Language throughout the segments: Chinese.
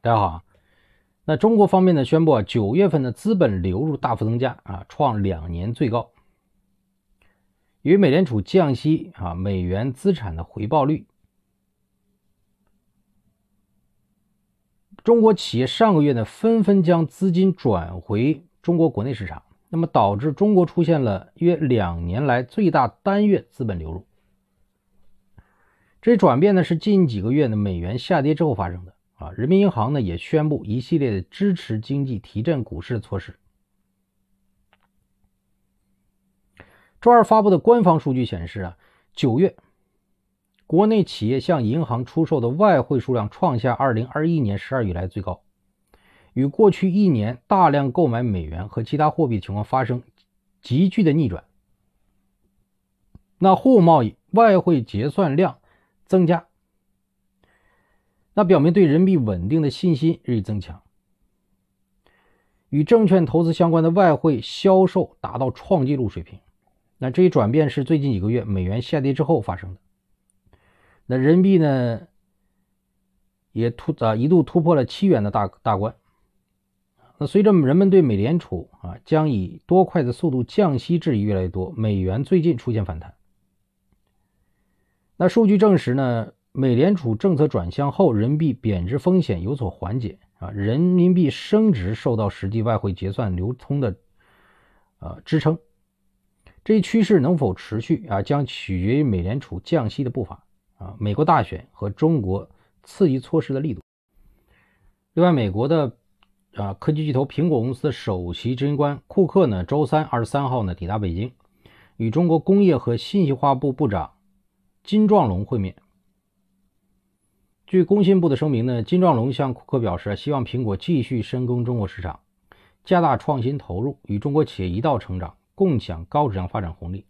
大家好，那中国方面呢宣布啊，九月份的资本流入大幅增加啊，创两年最高。由于美联储降息啊，美元资产的回报率，中国企业上个月呢纷纷将资金转回中国国内市场，那么导致中国出现了约两年来最大单月资本流入。这转变呢是近几个月的美元下跌之后发生的。啊，人民银行呢也宣布一系列的支持经济、提振股市的措施。周二发布的官方数据显示，啊，九月国内企业向银行出售的外汇数量创下二零二一年十二月以来最高，与过去一年大量购买美元和其他货币的情况发生急剧的逆转。那，物贸易外汇结算量增加。那表明对人民币稳定的信心日益增强，与证券投资相关的外汇销售达到创纪录水平。那这一转变是最近几个月美元下跌之后发生的。那人民币呢，也突啊一度突破了七元的大大关。那随着人们对美联储啊将以多快的速度降息质疑越来越多，美元最近出现反弹。那数据证实呢？美联储政策转向后，人民币贬值风险有所缓解啊，人民币升值受到实际外汇结算流通的呃支撑，这一趋势能否持续啊，将取决于美联储降息的步伐啊，美国大选和中国刺激措施的力度。另外，美国的啊科技巨头苹果公司首席执行官库克呢，周三二十三号呢抵达北京，与中国工业和信息化部部长金壮龙会面。据工信部的声明呢，金壮龙向库克表示，希望苹果继续深耕中国市场，加大创新投入，与中国企业一道成长，共享高质量发展红利。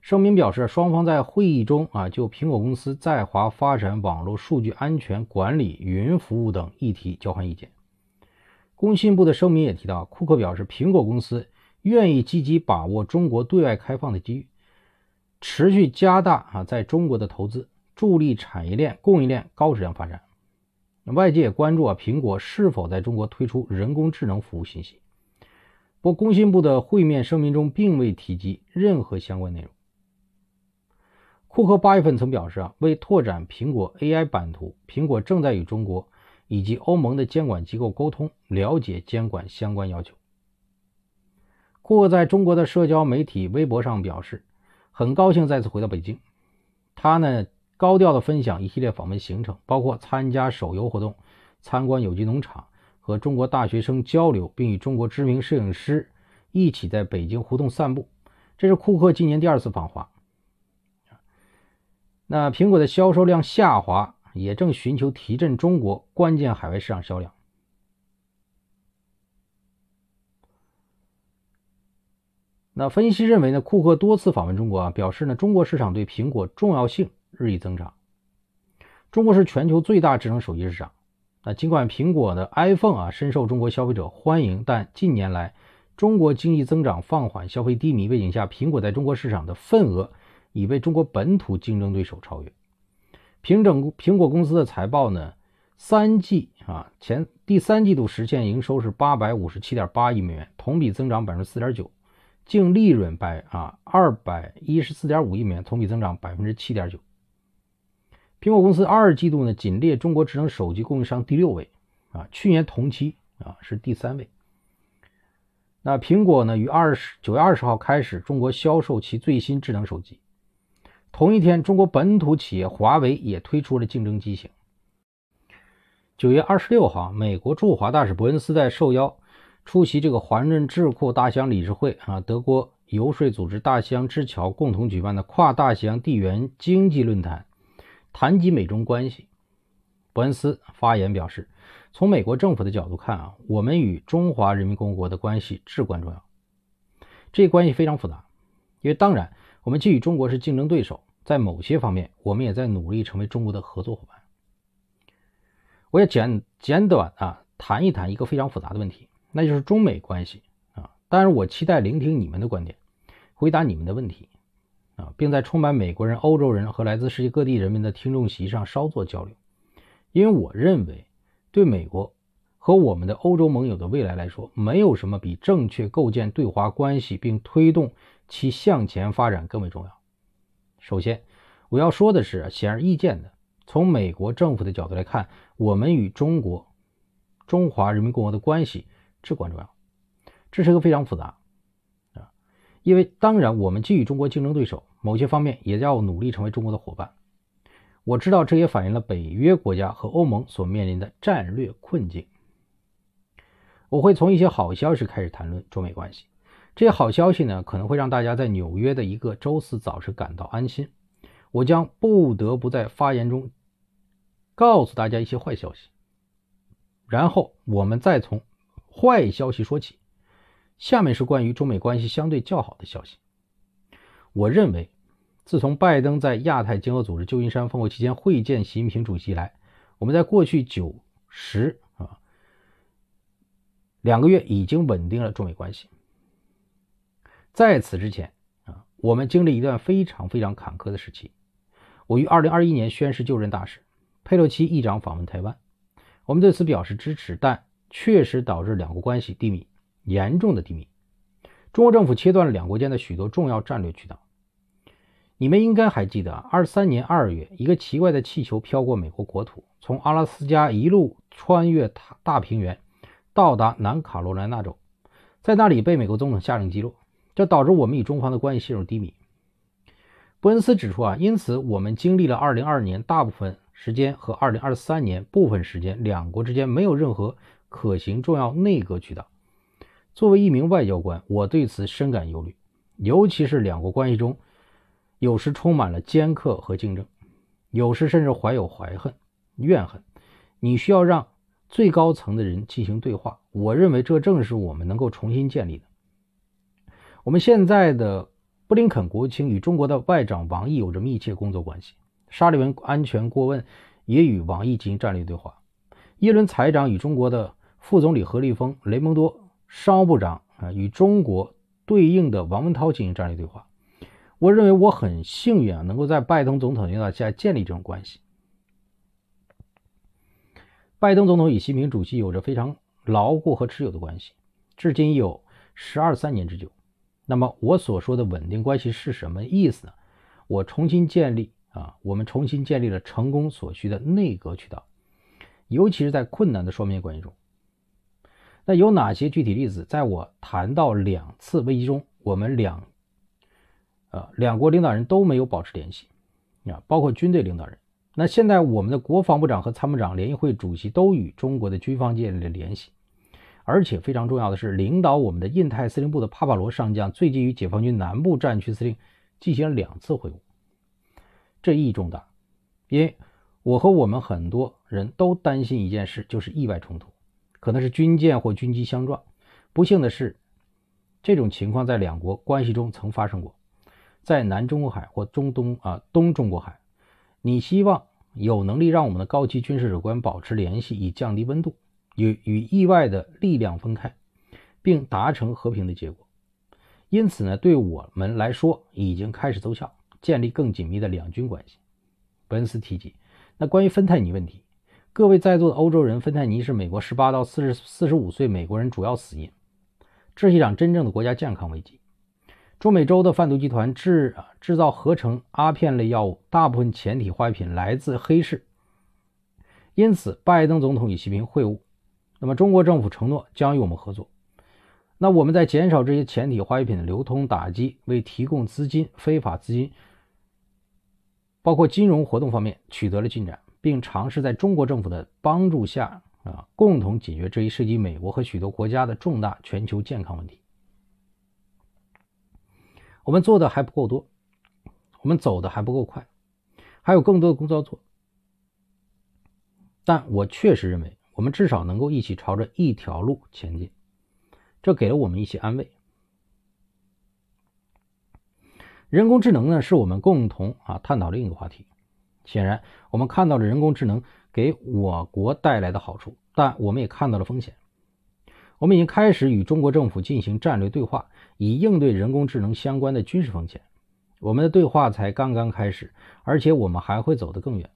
声明表示，双方在会议中啊，就苹果公司在华发展网络、数据安全、管理云服务等议题交换意见。工信部的声明也提到，库克表示，苹果公司愿意积极把握中国对外开放的机遇，持续加大啊在中国的投资。助力产业链、供应链高质量发展。外界关注啊，苹果是否在中国推出人工智能服务信息？不过，工信部的会面声明中并未提及任何相关内容。库克八月份曾表示啊，为拓展苹果 AI 版图，苹果正在与中国以及欧盟的监管机构沟通，了解监管相关要求。库克在中国的社交媒体微博上表示，很高兴再次回到北京。他呢？高调的分享一系列访问行程，包括参加手游活动、参观有机农场、和中国大学生交流，并与中国知名摄影师一起在北京胡同散步。这是库克今年第二次访华。那苹果的销售量下滑，也正寻求提振中国关键海外市场销量。那分析认为呢，库克多次访问中国啊，表示呢，中国市场对苹果重要性。日益增长。中国是全球最大智能手机市场。那尽管苹果的 iPhone 啊深受中国消费者欢迎，但近年来中国经济增长放缓、消费低迷背景下，苹果在中国市场的份额已被中国本土竞争对手超越。平整苹果公司的财报呢？三季啊前第三季度实现营收是八百五十七点八亿美元，同比增长百分之四点九，净利润百啊二百一十四点五亿美元，同比增长百分之七点九。苹果公司二季度呢，仅列中国智能手机供应商第六位，啊，去年同期啊是第三位。那苹果呢，于二十九月二十号开始中国销售其最新智能手机。同一天，中国本土企业华为也推出了竞争机型。九月二十六号，美国驻华大使伯恩斯在受邀出席这个华润智库大洋理事会、啊德国游说组织大西洋之桥共同举办的跨大西洋地缘经济论坛。谈及美中关系，伯恩斯发言表示，从美国政府的角度看啊，我们与中华人民共和国的关系至关重要。这关系非常复杂，因为当然，我们既与中国是竞争对手，在某些方面，我们也在努力成为中国的合作伙伴。我要简简短啊谈一谈一个非常复杂的问题，那就是中美关系啊。但是我期待聆听你们的观点，回答你们的问题。并在充满美国人、欧洲人和来自世界各地人民的听众席上稍作交流，因为我认为，对美国和我们的欧洲盟友的未来来说，没有什么比正确构建对华关系并推动其向前发展更为重要。首先，我要说的是显而易见的：从美国政府的角度来看，我们与中国、中华人民共和国的关系至关重要。这是一个非常复杂。因为当然，我们基于中国竞争对手某些方面，也要努力成为中国的伙伴。我知道，这也反映了北约国家和欧盟所面临的战略困境。我会从一些好消息开始谈论中美关系。这些好消息呢，可能会让大家在纽约的一个周四早晨感到安心。我将不得不在发言中告诉大家一些坏消息，然后我们再从坏消息说起。下面是关于中美关系相对较好的消息。我认为，自从拜登在亚太经合组织旧金山峰会期间会见习近平主席以来，我们在过去九十啊两个月已经稳定了中美关系。在此之前啊，我们经历一段非常非常坎坷的时期。我于二零二一年宣誓就任大使，佩洛西议长访问台湾，我们对此表示支持，但确实导致两国关系低迷。严重的低迷，中国政府切断了两国间的许多重要战略渠道。你们应该还记得，二三年二月，一个奇怪的气球飘过美国国土，从阿拉斯加一路穿越大平原，到达南卡罗来纳州，在那里被美国总统下令击落，这导致我们与中方的关系陷入低迷。伯恩斯指出啊，因此我们经历了二零二二年大部分时间和二零二三年部分时间，两国之间没有任何可行重要内阁渠道。作为一名外交官，我对此深感忧虑，尤其是两国关系中有时充满了尖刻和竞争，有时甚至怀有怀恨、怨恨。你需要让最高层的人进行对话。我认为这正是我们能够重新建立的。我们现在的布林肯国务卿与中国的外长王毅有着密切工作关系，沙利文安全顾问也与王毅进行战略对话，耶伦财长与中国的副总理何立峰、雷蒙多。商务部长啊与中国对应的王文涛进行战略对话。我认为我很幸运啊，能够在拜登总统领导下建立这种关系。拜登总统与习近平主席有着非常牢固和持久的关系，至今有十二三年之久。那么我所说的稳定关系是什么意思呢？我重新建立啊，我们重新建立了成功所需的内阁渠道，尤其是在困难的双边关系中。那有哪些具体例子？在我谈到两次危机中，我们两，呃，两国领导人都没有保持联系，啊，包括军队领导人。那现在我们的国防部长和参谋长联谊会主席都与中国的军方建立了联系，而且非常重要的是，领导我们的印太司令部的帕帕罗上将最近与解放军南部战区司令进行了两次会晤，这意义重大，因为我和我们很多人都担心一件事，就是意外冲突。可能是军舰或军机相撞。不幸的是，这种情况在两国关系中曾发生过，在南中国海或中东啊东中国海。你希望有能力让我们的高级军事指挥保持联系，以降低温度，与与意外的力量分开，并达成和平的结果。因此呢，对我们来说已经开始奏效，建立更紧密的两军关系。本斯提及，那关于芬太尼问题。各位在座的欧洲人，芬太尼是美国十八到四十四十五岁美国人主要死因，这是一场真正的国家健康危机。中美洲的贩毒集团制制造合成阿片类药物，大部分前体化学品来自黑市。因此，拜登总统与习近平会晤，那么中国政府承诺将与我们合作。那我们在减少这些前体化学品的流通、打击为提供资金、非法资金，包括金融活动方面取得了进展。并尝试在中国政府的帮助下啊，共同解决这一涉及美国和许多国家的重大全球健康问题。我们做的还不够多，我们走的还不够快，还有更多的工作要做。但我确实认为，我们至少能够一起朝着一条路前进，这给了我们一些安慰。人工智能呢，是我们共同啊探讨另一个话题。显然，我们看到了人工智能给我国带来的好处，但我们也看到了风险。我们已经开始与中国政府进行战略对话，以应对人工智能相关的军事风险。我们的对话才刚刚开始，而且我们还会走得更远。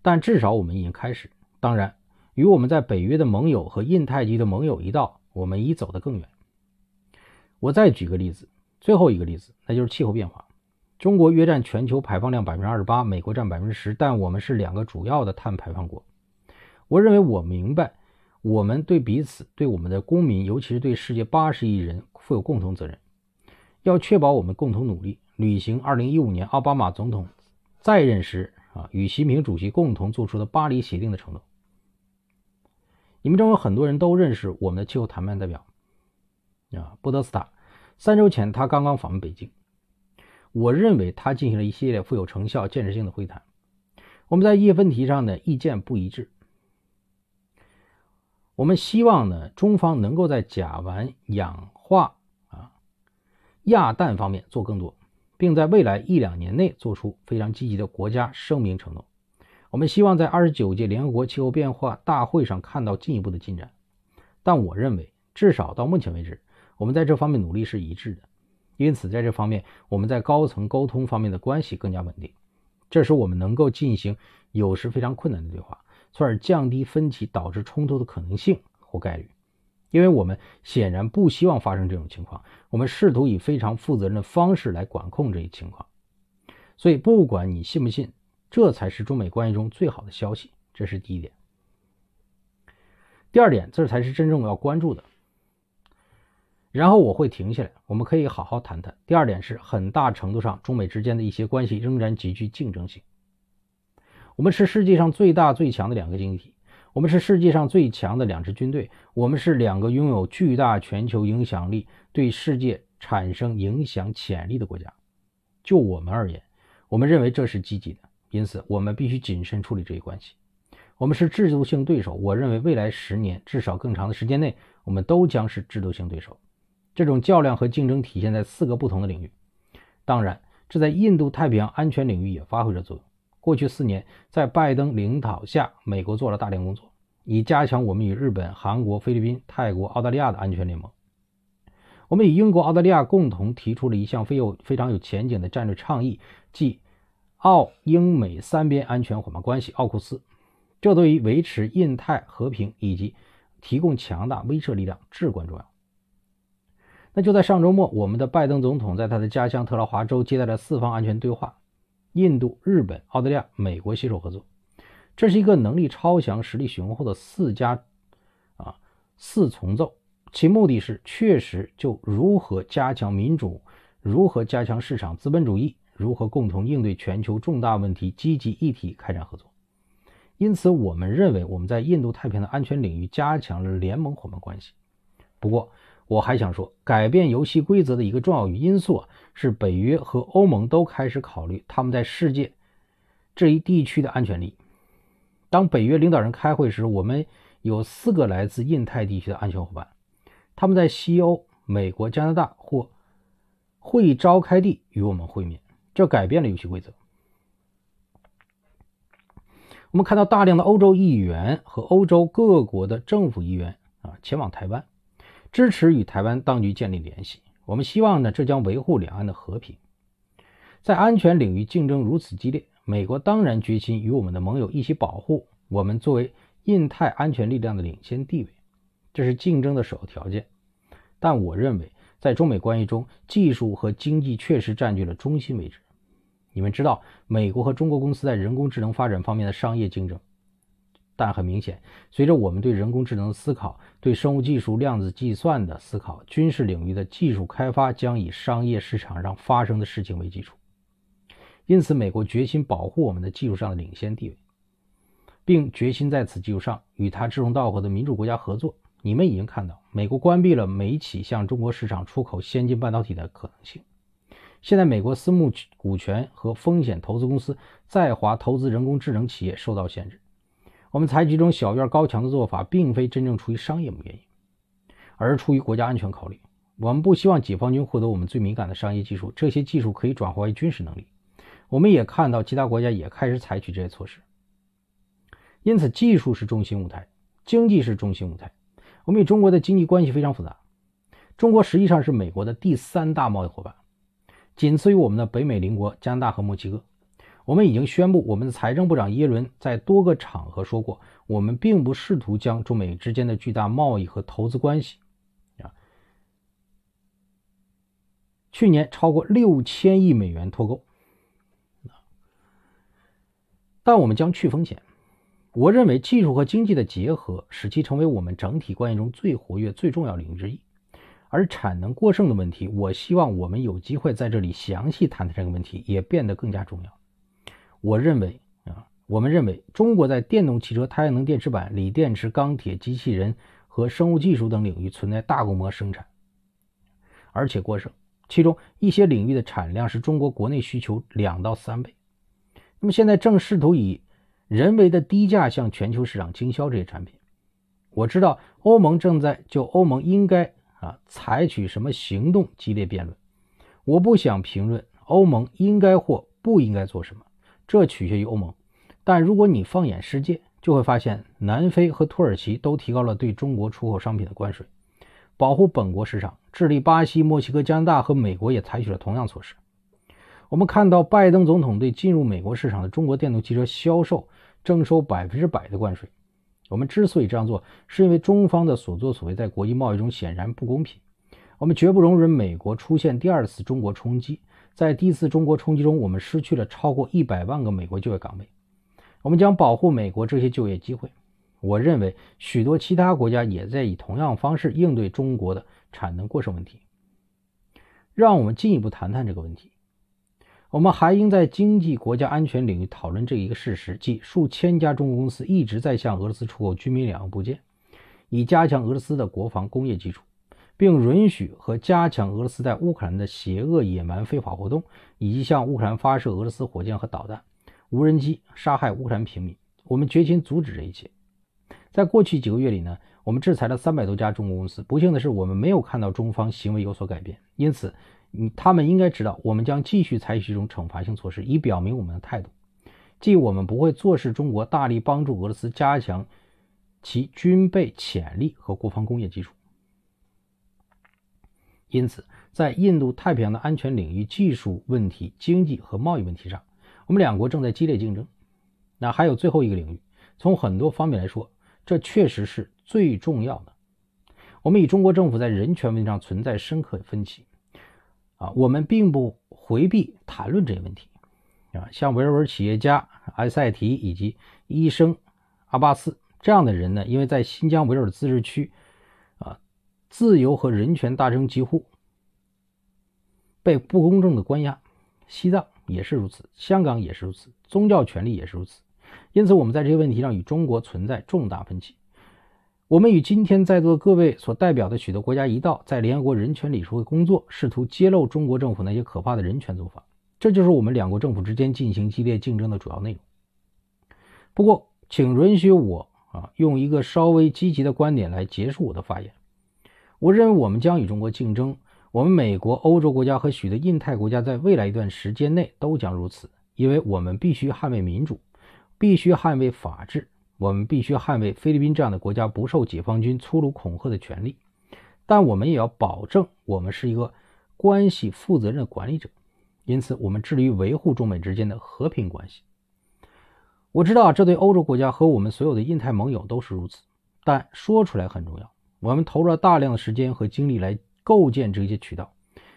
但至少我们已经开始。当然，与我们在北约的盟友和印太区的盟友一道，我们已走得更远。我再举个例子，最后一个例子，那就是气候变化。中国约占全球排放量百分之二十八，美国占百分之十，但我们是两个主要的碳排放国。我认为我明白，我们对彼此、对我们的公民，尤其是对世界八十亿人，负有共同责任。要确保我们共同努力，履行二零一五年奥巴马总统在任时啊，与习近平主席共同做出的《巴黎协定》的承诺。你们中有很多人都认识我们的气候谈判代表啊，波德斯塔。三周前，他刚刚访问北京。我认为他进行了一系列富有成效、建设性的会谈。我们在一些问题上呢意见不一致。我们希望呢中方能够在甲烷氧化、啊亚氮方面做更多，并在未来一两年内做出非常积极的国家声明承诺。我们希望在二十九届联合国气候变化大会上看到进一步的进展。但我认为，至少到目前为止，我们在这方面努力是一致的。因此，在这方面，我们在高层沟通方面的关系更加稳定，这是我们能够进行有时非常困难的对话，从而降低分歧导致冲突的可能性或概率。因为我们显然不希望发生这种情况，我们试图以非常负责任的方式来管控这一情况。所以，不管你信不信，这才是中美关系中最好的消息。这是第一点。第二点，这才是真正要关注的。然后我会停下来，我们可以好好谈谈。第二点是，很大程度上，中美之间的一些关系仍然极具竞争性。我们是世界上最大最强的两个经济体，我们是世界上最强的两支军队，我们是两个拥有巨大全球影响力、对世界产生影响潜力的国家。就我们而言，我们认为这是积极的，因此我们必须谨慎处理这一关系。我们是制度性对手，我认为未来十年，至少更长的时间内，我们都将是制度性对手。这种较量和竞争体现在四个不同的领域，当然，这在印度太平洋安全领域也发挥着作用。过去四年，在拜登领导下，美国做了大量工作，以加强我们与日本、韩国、菲律宾、泰国、澳大利亚的安全联盟。我们与英国、澳大利亚共同提出了一项非有非常有前景的战略倡议，即“澳英美三边安全伙伴关系”（奥库斯）。这对于维持印太和平以及提供强大威慑力量至关重要。那就在上周末，我们的拜登总统在他的家乡特拉华州接待了四方安全对话，印度、日本、澳大利亚、美国携手合作，这是一个能力超强、实力雄厚的四加啊四重奏，其目的是确实就如何加强民主，如何加强市场资本主义，如何共同应对全球重大问题，积极一体开展合作。因此，我们认为我们在印度太平洋的安全领域加强了联盟伙伴关系。不过，我还想说，改变游戏规则的一个重要因素啊，是北约和欧盟都开始考虑他们在世界这一地区的安全力。当北约领导人开会时，我们有四个来自印太地区的安全伙伴，他们在西欧、美国、加拿大或会议召开地与我们会面，这改变了游戏规则。我们看到大量的欧洲议员和欧洲各国的政府议员啊，前往台湾。支持与台湾当局建立联系，我们希望呢，这将维护两岸的和平。在安全领域竞争如此激烈，美国当然决心与我们的盟友一起保护我们作为印太安全力量的领先地位，这是竞争的首要条件。但我认为，在中美关系中，技术和经济确实占据了中心位置。你们知道，美国和中国公司在人工智能发展方面的商业竞争。但很明显，随着我们对人工智能的思考、对生物技术、量子计算的思考，军事领域的技术开发将以商业市场上发生的事情为基础。因此，美国决心保护我们的技术上的领先地位，并决心在此基础上与他志同道合的民主国家合作。你们已经看到，美国关闭了美企向中国市场出口先进半导体的可能性。现在，美国私募股权和风险投资公司在华投资人工智能企业受到限制。我们采取这种小院高墙的做法，并非真正出于商业原因，而是出于国家安全考虑。我们不希望解放军获得我们最敏感的商业技术，这些技术可以转化为军事能力。我们也看到其他国家也开始采取这些措施。因此，技术是中心舞台，经济是中心舞台。我们与中国的经济关系非常复杂。中国实际上是美国的第三大贸易伙伴，仅次于我们的北美邻国加拿大和墨西哥。我们已经宣布，我们的财政部长耶伦在多个场合说过，我们并不试图将中美之间的巨大贸易和投资关系，啊，去年超过六千亿美元脱钩，但我们将去风险。我认为技术和经济的结合使其成为我们整体关系中最活跃、最重要领域之一。而产能过剩的问题，我希望我们有机会在这里详细谈谈这个问题，也变得更加重要。我认为啊，我们认为中国在电动汽车、太阳能电池板、锂电池、钢铁、机器人和生物技术等领域存在大规模生产，而且过剩。其中一些领域的产量是中国国内需求两到三倍。那么现在正试图以人为的低价向全球市场倾销这些产品。我知道欧盟正在就欧盟应该啊采取什么行动激烈辩论。我不想评论欧盟应该或不应该做什么。这取决于欧盟，但如果你放眼世界，就会发现南非和土耳其都提高了对中国出口商品的关税，保护本国市场。智利、巴西、墨西哥、加拿大和美国也采取了同样措施。我们看到，拜登总统对进入美国市场的中国电动汽车销售征收百分之百的关税。我们之所以这样做，是因为中方的所作所为在国际贸易中显然不公平。我们绝不容忍美国出现第二次中国冲击。在第一次中国冲击中，我们失去了超过一百万个美国就业岗位。我们将保护美国这些就业机会。我认为许多其他国家也在以同样方式应对中国的产能过剩问题。让我们进一步谈谈这个问题。我们还应在经济国家安全领域讨论这一个事实，即数千家中国公司一直在向俄罗斯出口军民两用部件，以加强俄罗斯的国防工业基础。并允许和加强俄罗斯在乌克兰的邪恶、野蛮、非法活动，以及向乌克兰发射俄罗斯火箭和导弹、无人机，杀害乌克兰平民。我们决心阻止这一切。在过去几个月里呢，我们制裁了三百多家中国公司。不幸的是，我们没有看到中方行为有所改变。因此，他们应该知道，我们将继续采取一种惩罚性措施，以表明我们的态度，即我们不会坐视中国大力帮助俄罗斯加强其军备潜力和国防工业基础。因此，在印度太平洋的安全领域、技术问题、经济和贸易问题上，我们两国正在激烈竞争。那还有最后一个领域，从很多方面来说，这确实是最重要的。我们与中国政府在人权问题上存在深刻分歧。啊，我们并不回避谈论这些问题。啊，像维吾尔企业家埃塞提以及医生阿巴斯这样的人呢，因为在新疆维吾尔自治区。自由和人权大声疾呼，被不公正的关押，西藏也是如此，香港也是如此，宗教权利也是如此。因此，我们在这些问题上与中国存在重大分歧。我们与今天在座各位所代表的许多国家一道，在联合国人权理事会工作，试图揭露中国政府那些可怕的人权做法。这就是我们两国政府之间进行激烈竞争的主要内容。不过，请允许我啊，用一个稍微积极的观点来结束我的发言。我认为我们将与中国竞争，我们美国、欧洲国家和许多印太国家在未来一段时间内都将如此，因为我们必须捍卫民主，必须捍卫法治，我们必须捍卫菲律宾这样的国家不受解放军粗鲁恐吓的权利，但我们也要保证我们是一个关系负责任的管理者，因此我们致力于维护中美之间的和平关系。我知道这对欧洲国家和我们所有的印太盟友都是如此，但说出来很重要。我们投入了大量的时间和精力来构建这些渠道，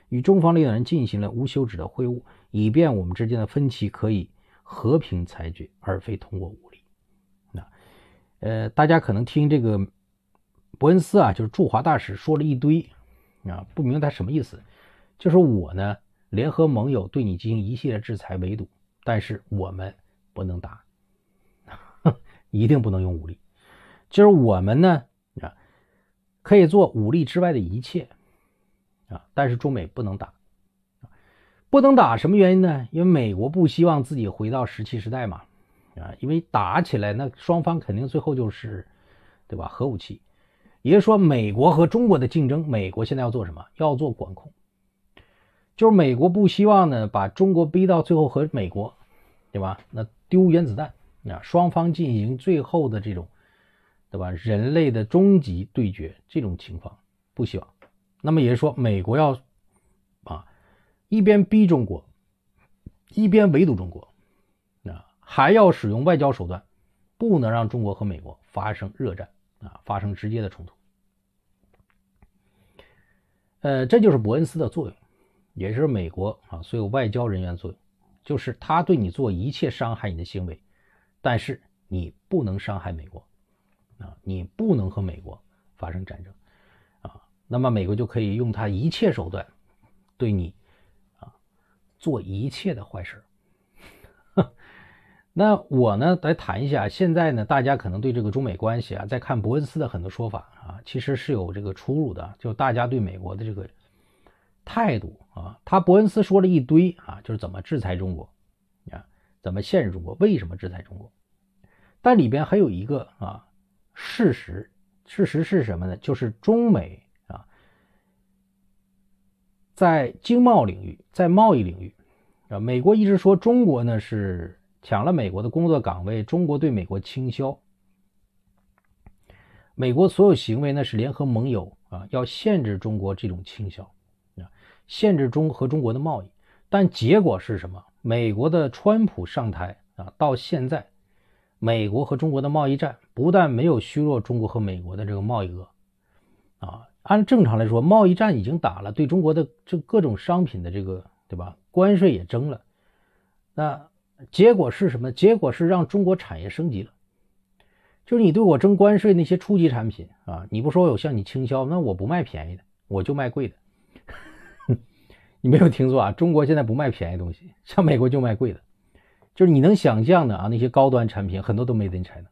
与中方领导人进行了无休止的会晤，以便我们之间的分歧可以和平裁决，而非通过武力。那，呃，大家可能听这个伯恩斯啊，就是驻华大使说了一堆，啊，不明白什么意思，就是我呢，联合盟友对你进行一系列制裁围堵，但是我们不能打，一定不能用武力，就是我们呢。可以做武力之外的一切，啊，但是中美不能打，不能打，什么原因呢？因为美国不希望自己回到石器时代嘛，啊，因为打起来那双方肯定最后就是，对吧？核武器，也就是说美国和中国的竞争，美国现在要做什么？要做管控，就是美国不希望呢把中国逼到最后和美国，对吧？那丢原子弹，啊，双方进行最后的这种。对吧？人类的终极对决，这种情况不希望。那么，也是说，美国要啊，一边逼中国，一边围堵中国，啊，还要使用外交手段，不能让中国和美国发生热战啊，发生直接的冲突。呃，这就是伯恩斯的作用，也是美国啊所有外交人员作用，就是他对你做一切伤害你的行为，但是你不能伤害美国。啊，你不能和美国发生战争，啊，那么美国就可以用他一切手段对你，啊，做一切的坏事儿。那我呢，来谈一下，现在呢，大家可能对这个中美关系啊，在看伯恩斯的很多说法啊，其实是有这个出入的。就大家对美国的这个态度啊，他伯恩斯说了一堆啊，就是怎么制裁中国，啊，怎么限制中国，为什么制裁中国？但里边还有一个啊。事实，事实是什么呢？就是中美啊，在经贸领域，在贸易领域，啊，美国一直说中国呢是抢了美国的工作岗位，中国对美国倾销，美国所有行为呢是联合盟友啊，要限制中国这种倾销，啊，限制中和中国的贸易。但结果是什么？美国的川普上台啊，到现在，美国和中国的贸易战。不但没有削弱中国和美国的这个贸易额，啊，按正常来说，贸易战已经打了，对中国的这各种商品的这个对吧，关税也征了，那结果是什么？结果是让中国产业升级了。就是你对我征关税那些初级产品啊，你不说我向你倾销，那我不卖便宜的，我就卖贵的。你没有听错啊，中国现在不卖便宜东西，像美国就卖贵的，就是你能想象的啊，那些高端产品很多都没人拆的。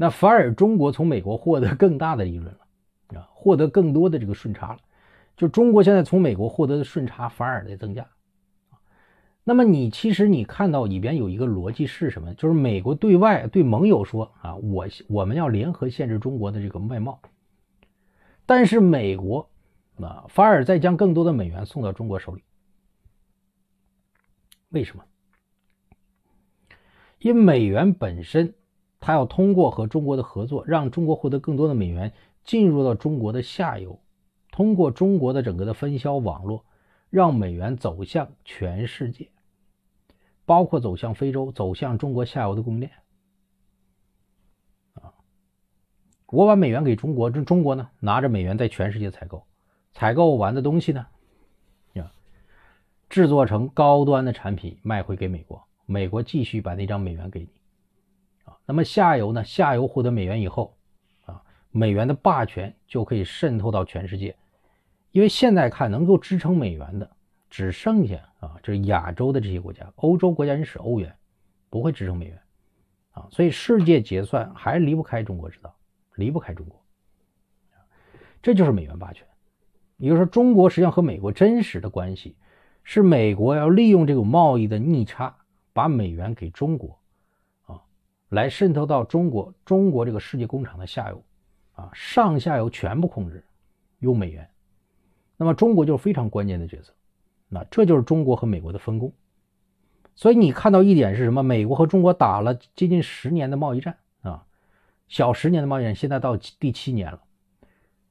那反而中国从美国获得更大的利润了，啊，获得更多的这个顺差了。就中国现在从美国获得的顺差反而在增加。那么你其实你看到里边有一个逻辑是什么？就是美国对外对盟友说啊，我我们要联合限制中国的这个外贸。但是美国，啊，反而在将更多的美元送到中国手里。为什么？因美元本身。他要通过和中国的合作，让中国获得更多的美元，进入到中国的下游，通过中国的整个的分销网络，让美元走向全世界，包括走向非洲，走向中国下游的供应链。啊，我把美元给中国，这中国呢拿着美元在全世界采购，采购完的东西呢，呀，制作成高端的产品卖回给美国，美国继续把那张美元给你。那么下游呢？下游获得美元以后，啊，美元的霸权就可以渗透到全世界。因为现在看，能够支撑美元的只剩下啊，就是亚洲的这些国家，欧洲国家使欧元，不会支撑美元，啊，所以世界结算还离不开中国制造，离不开中国，这就是美元霸权。也就是说，中国实际上和美国真实的关系是，美国要利用这种贸易的逆差，把美元给中国。来渗透到中国，中国这个世界工厂的下游，啊，上下游全部控制用美元，那么中国就是非常关键的角色，那这就是中国和美国的分工。所以你看到一点是什么？美国和中国打了接近十年的贸易战啊，小十年的贸易战，现在到第七年了。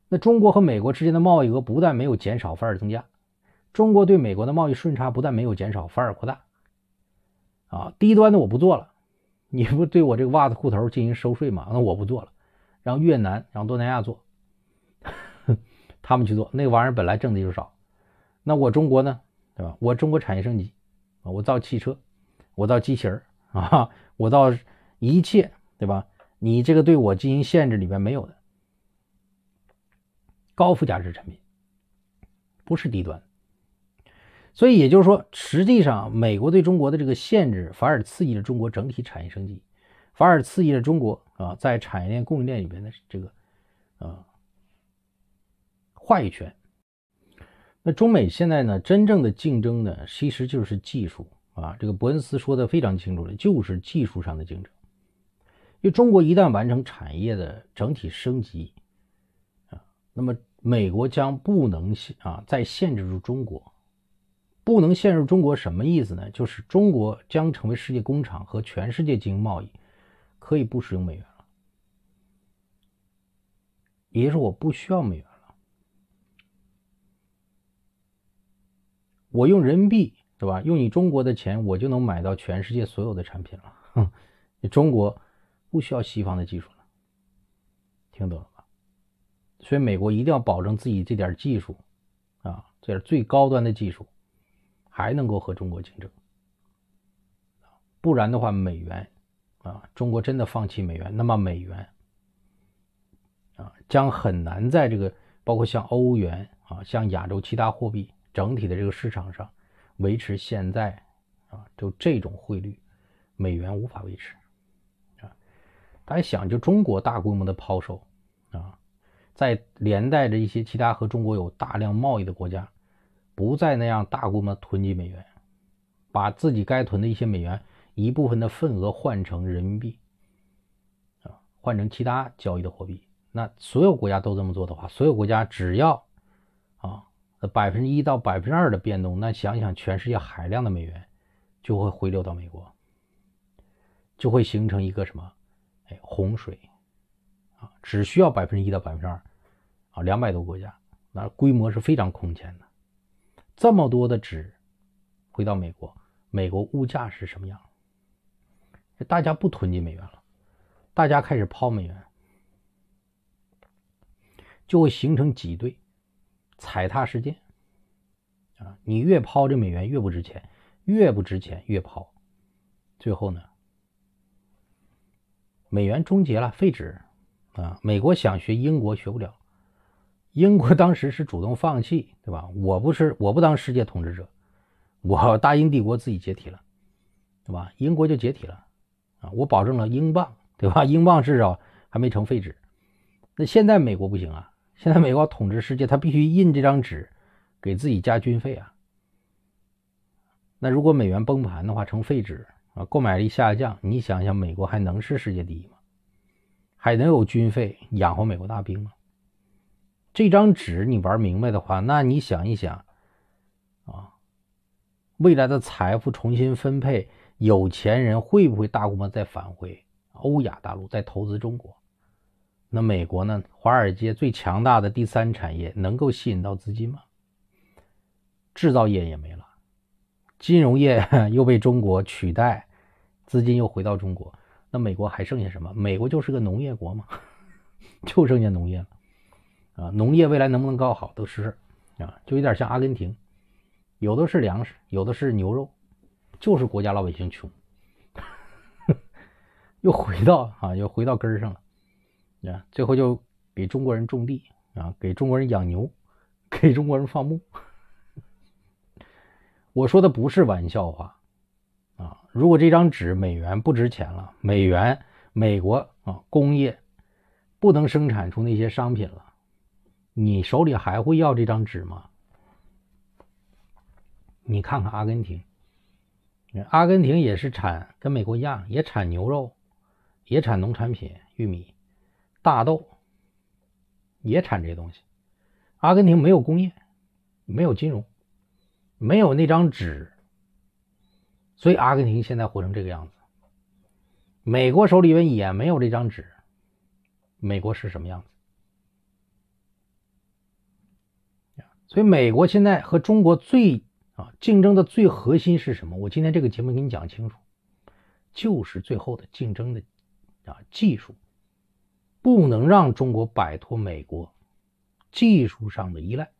那中国和美国之间的贸易额不但没有减少，反而增加；中国对美国的贸易顺差不但没有减少，反而扩大。啊，低端的我不做了。你不对我这个袜子裤头进行收税吗？那我不做了，让越南、让东南亚做，他们去做。那玩意儿本来挣的就少，那我中国呢，对吧？我中国产业升级啊，我造汽车，我造机器人啊，我造一切，对吧？你这个对我进行限制里边没有的高附加值产品，不是低端。所以也就是说，实际上美国对中国的这个限制，反而刺激了中国整体产业升级，反而刺激了中国啊，在产业链供应链里面的这个啊话语权。那中美现在呢，真正的竞争呢，其实就是技术啊，这个伯恩斯说的非常清楚了，就是技术上的竞争。因为中国一旦完成产业的整体升级啊，那么美国将不能啊再限制住中国。不能陷入中国什么意思呢？就是中国将成为世界工厂和全世界进行贸易，可以不使用美元了。也就是说，我不需要美元了，我用人民币对吧？用你中国的钱，我就能买到全世界所有的产品了。你中国不需要西方的技术了，听懂了吧？所以美国一定要保证自己这点技术啊，这是最高端的技术。还能够和中国竞争，不然的话，美元，啊，中国真的放弃美元，那么美元，啊，将很难在这个包括像欧元啊、像亚洲其他货币整体的这个市场上维持现在，啊，就这种汇率，美元无法维持，啊，大家想，就中国大规模的抛售，啊，在连带着一些其他和中国有大量贸易的国家。不再那样大规模囤积美元，把自己该囤的一些美元一部分的份额换成人民币，啊，换成其他交易的货币。那所有国家都这么做的话，所有国家只要啊百分之一到百分之二的变动，那想想全世界海量的美元就会回流到美国，就会形成一个什么？哎，洪水啊！只需要百分之一到百分之二啊，两百多国家，那规模是非常空前的。这么多的纸回到美国，美国物价是什么样？大家不囤积美元了，大家开始抛美元，就会形成挤兑、踩踏事件。啊，你越抛这美元越不值钱，越不值钱越抛，最后呢，美元终结了，废纸。啊，美国想学英国学不了。英国当时是主动放弃，对吧？我不是，我不当世界统治者，我 大英帝国自己解体了，对吧？英国就解体了啊！我保证了英镑，对吧？英镑至少还没成废纸。那现在美国不行啊！现在美国统治世界，他必须印这张纸给自己加军费啊。那如果美元崩盘的话，成废纸啊，购买力下降，你想想，美国还能是世界第一吗？还能有军费养活美国大兵吗？这张纸你玩明白的话，那你想一想，啊，未来的财富重新分配，有钱人会不会大规模再返回欧亚大陆，再投资中国？那美国呢？华尔街最强大的第三产业能够吸引到资金吗？制造业也没了，金融业 又被中国取代，资金又回到中国，那美国还剩下什么？美国就是个农业国嘛，就剩下农业了。啊，农业未来能不能搞好都是事儿啊，就有点像阿根廷，有的是粮食，有的是牛肉，就是国家老百姓穷，又回到啊，又回到根上了，啊，最后就给中国人种地啊，给中国人养牛，给中国人放牧。我说的不是玩笑话啊，如果这张纸美元不值钱了，美元美国啊工业不能生产出那些商品了。你手里还会要这张纸吗？你看看阿根廷，阿根廷也是产跟美国一样，也产牛肉，也产农产品，玉米、大豆，也产这东西。阿根廷没有工业，没有金融，没有那张纸，所以阿根廷现在活成这个样子。美国手里边也没有这张纸，美国是什么样子？所以，美国现在和中国最啊竞争的最核心是什么？我今天这个节目给你讲清楚，就是最后的竞争的啊技术，不能让中国摆脱美国技术上的依赖。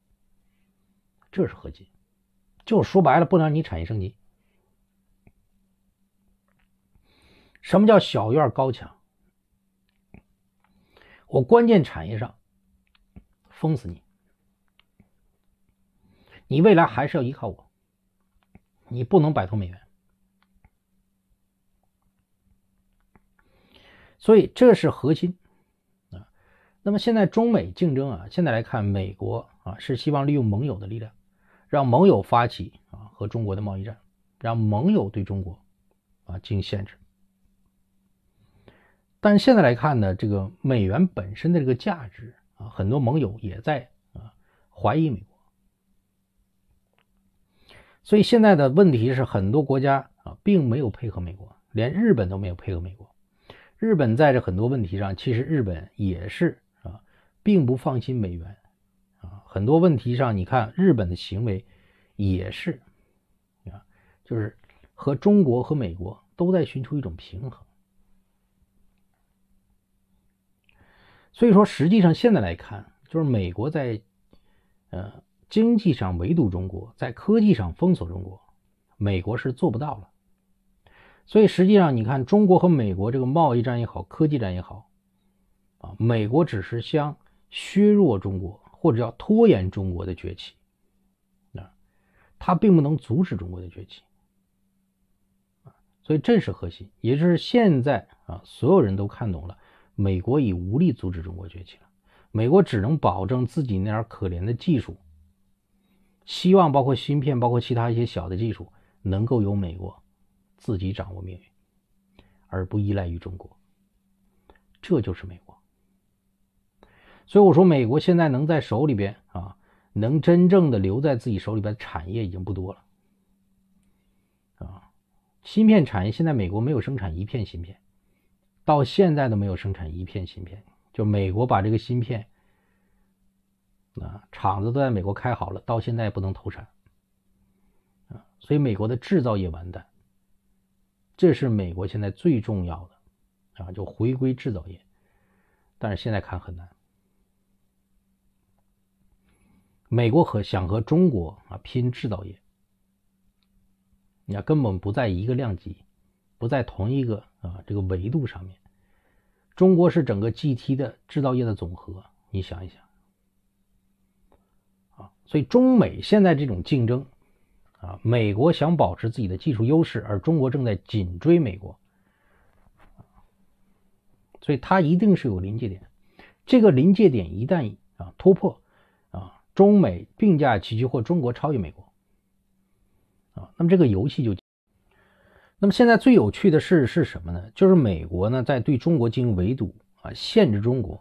这是核心，就说白了，不能让你产业升级。什么叫小院高墙？我关键产业上封死你。你未来还是要依靠我，你不能摆脱美元，所以这是核心啊。那么现在中美竞争啊，现在来看，美国啊是希望利用盟友的力量，让盟友发起啊和中国的贸易战，让盟友对中国啊进行限制。但是现在来看呢，这个美元本身的这个价值啊，很多盟友也在啊怀疑美国。所以现在的问题是，很多国家啊，并没有配合美国，连日本都没有配合美国。日本在这很多问题上，其实日本也是啊，并不放心美元啊。很多问题上，你看日本的行为，也是啊，就是和中国和美国都在寻求一种平衡。所以说，实际上现在来看，就是美国在，呃。经济上围堵中国，在科技上封锁中国，美国是做不到了。所以实际上，你看中国和美国这个贸易战也好，科技战也好，啊，美国只是想削弱中国，或者叫拖延中国的崛起，啊，它并不能阻止中国的崛起，啊，所以这是核心，也就是现在啊，所有人都看懂了，美国已无力阻止中国崛起了，美国只能保证自己那点可怜的技术。希望包括芯片，包括其他一些小的技术，能够由美国自己掌握命运，而不依赖于中国。这就是美国。所以我说，美国现在能在手里边啊，能真正的留在自己手里边的产业已经不多了。啊，芯片产业现在美国没有生产一片芯片，到现在都没有生产一片芯片，就美国把这个芯片。啊，厂子都在美国开好了，到现在不能投产。啊，所以美国的制造业完蛋。这是美国现在最重要的，啊，就回归制造业。但是现在看很难。美国和想和中国啊拼制造业，你看根本不在一个量级，不在同一个啊这个维度上面。中国是整个 G T 的制造业的总和，你想一想。所以中美现在这种竞争，啊，美国想保持自己的技术优势，而中国正在紧追美国，所以它一定是有临界点，这个临界点一旦啊突破，啊，中美并驾齐驱或中国超越美国，啊，那么这个游戏就，那么现在最有趣的事是什么呢？就是美国呢在对中国进行围堵，啊，限制中国。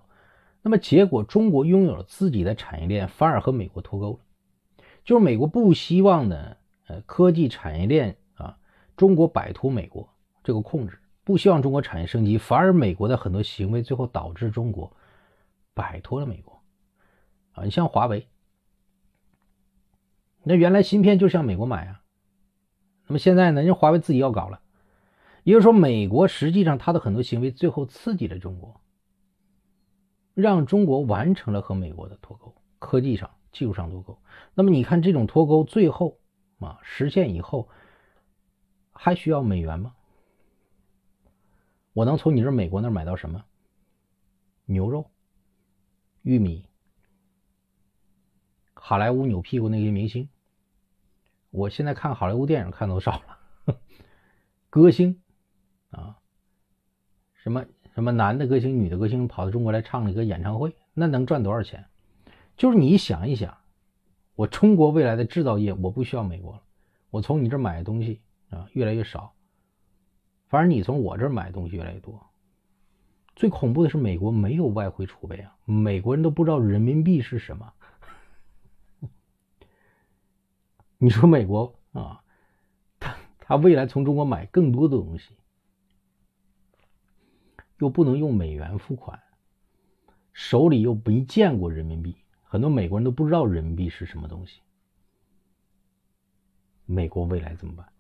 那么结果，中国拥有了自己的产业链，反而和美国脱钩了。就是美国不希望呢，呃，科技产业链啊，中国摆脱美国这个控制，不希望中国产业升级，反而美国的很多行为最后导致中国摆脱了美国。啊，你像华为，那原来芯片就向美国买啊，那么现在呢，人家华为自己要搞了。也就是说，美国实际上他的很多行为最后刺激了中国。让中国完成了和美国的脱钩，科技上、技术上脱钩。那么你看，这种脱钩最后啊实现以后，还需要美元吗？我能从你这美国那儿买到什么？牛肉、玉米、好莱坞扭屁股那些明星，我现在看好莱坞电影看都少了，歌星啊，什么？什么男的歌星、女的歌星跑到中国来唱了一个演唱会，那能赚多少钱？就是你想一想，我中国未来的制造业我不需要美国了，我从你这买的东西啊越来越少，反正你从我这买买东西越来越多。最恐怖的是美国没有外汇储备啊，美国人都不知道人民币是什么。你说美国啊，他他未来从中国买更多的东西。又不能用美元付款，手里又没见过人民币，很多美国人都不知道人民币是什么东西。美国未来怎么办？